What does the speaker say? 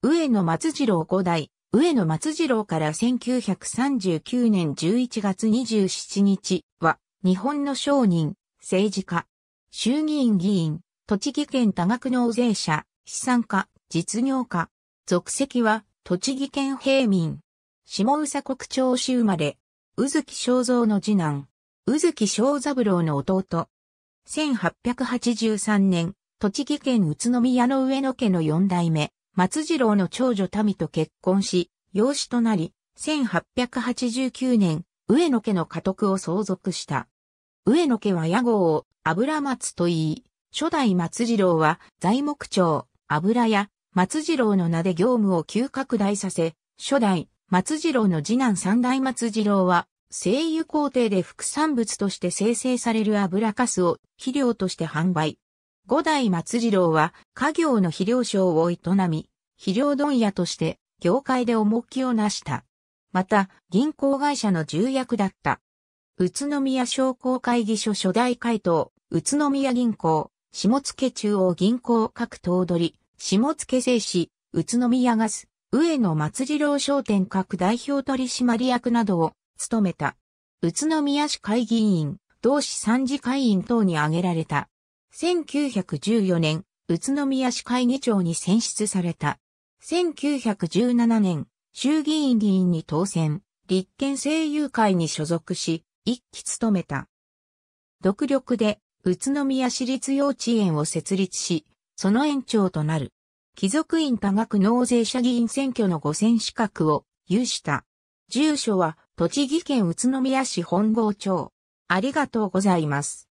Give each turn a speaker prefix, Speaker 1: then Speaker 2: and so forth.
Speaker 1: 上野松次郎五代、上野松次郎から1939
Speaker 2: 年11月27日は、日本の商人、政治家、衆議院議員、栃木県多額納税者、資産家、実業家、属籍は、栃木県平民、下宇佐国町市生まれ、宇月正蔵の次男、宇月正三郎の弟。1883年、栃木県宇都宮の上野家の四代目、松次郎の長女民と結婚し、養子となり、1889年、上野家の家督を相続した。上野家は屋号を油松と言い、初代松次郎は材木町、油屋、松次郎の名で業務を急拡大させ、初代松次郎の次男三代松次郎は、聖油工程で副産物として生成される油かすを肥料として販売。五代松次郎は家業の肥料商を営み、肥料問屋として業界で重きをなした。また、銀行会社の重役だった。宇都宮商工会議所初代会頭、宇都宮銀行、下野中央銀行各頭取、下野製紙、宇都宮ガス、上野松次郎商店各代表取締役などを務めた。宇都宮市会議員、同市参事会員等に挙げられた。1914年、宇都宮市会議長に選出された。1917年、衆議院議員に当選、立憲政友会に所属し、一期務めた。独力で、宇都宮市立幼稚園を設立し、その園長となる。貴族院多額納税者議員選挙の5選資格を有した。住所は、
Speaker 1: 栃木県宇都宮市本郷町。ありがとうございます。